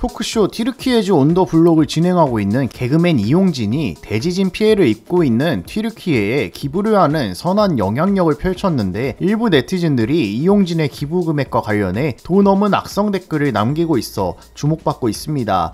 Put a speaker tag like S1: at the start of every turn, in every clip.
S1: 토크쇼 티르키에즈 온 더 블록을 진행하고 있는 개그맨 이용진이 대지진 피해를 입고 있는 티르키에에 기부를 하는 선한 영향력을 펼쳤는데 일부 네티즌들이 이용진의 기부 금액과 관련해 돈 없는 악성 댓글을 남기고 있어 주목받고 있습니다.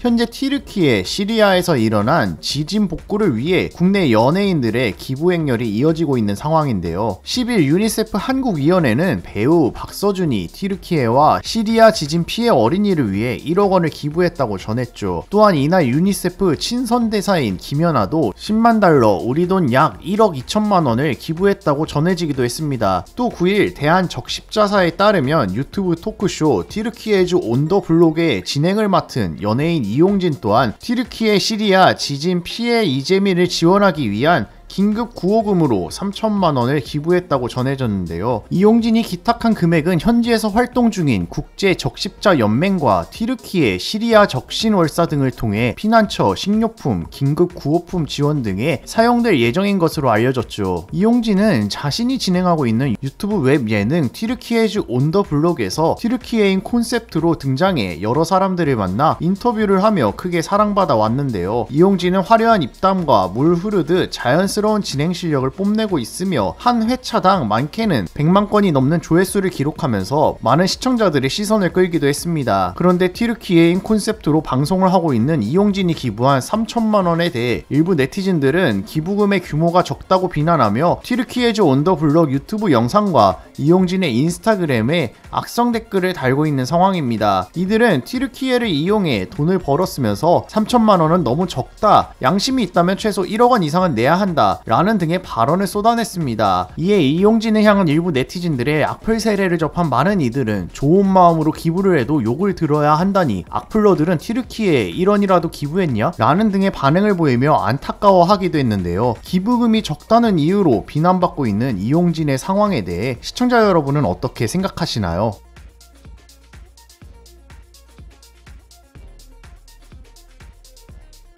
S1: 현재 티르키예 시리아에서 일어난 지진 복구를 위해 국내 연예인들의 기부 행렬이 이어지고 있는 상황인데요. 10일 유니세프 한국위원회는 배우 박서준이 티르키에와 시리아 지진 피해 어린이를 위해 1억 원을 기부했다고 전했죠. 또한 이날 유니세프 친선대사인 김연아도 10만 달러 우리 돈 약 1억 2천만 원을 기부했다고 전해지기도 했습니다. 또 9일 대한적십자사에 따르면 유튜브 토크쇼 티르키에즈 온더블록의 진행을 맡은 연예인 이용진 또한 튀르키의 시리아 지진 피해 이재민을 지원하기 위한 긴급 구호금으로 3천만 원을 기부했다고 전해졌는데요. 이용진이 기탁한 금액은 현지에서 활동 중인 국제 적십자 연맹과 티르키의 시리아 적신 월사 등을 통해 피난처, 식료품, 긴급 구호품 지원 등에 사용될 예정인 것으로 알려졌죠. 이용진은 자신이 진행하고 있는 유튜브 웹 예능 티르키에즈 온더 블록에서 티르키에인 콘셉트로 등장해 여러 사람들을 만나 인터뷰를 하며 크게 사랑받아 왔는데요. 이용진은 화려한 입담과 물 흐르듯 자연스럽게 만족스러운 진행 실력을 뽐내고 있으며 한 회차당 많게는 100만 건이 넘는 조회수를 기록하면서 많은 시청자들의 시선을 끌기도 했습니다. 그런데 티르키에인 콘셉트로 방송을 하고 있는 이용진이 기부한 3천만 원에 대해 일부 네티즌들은 기부금의 규모가 적다고 비난하며 티르키에즈 온더블럭 유튜브 영상과 이용진의 인스타그램에 악성 댓글을 달고 있는 상황입니다. 이들은 티르키에를 이용해 돈을 벌었으면서 3천만 원은 너무 적다. 양심이 있다면 최소 1억 원 이상은 내야 한다. 라는 등의 발언을 쏟아냈습니다. 이에 이용진을 향한 일부 네티즌들의 악플 세례를 접한 많은 이들은 좋은 마음으로 기부를 해도 욕을 들어야 한다니 악플러들은 튀르키에 1원이라도 기부했냐? 라는 등의 반응을 보이며 안타까워하기도 했는데요. 기부금이 적다는 이유로 비난받고 있는 이용진의 상황에 대해 시청자 여러분은 어떻게 생각하시나요?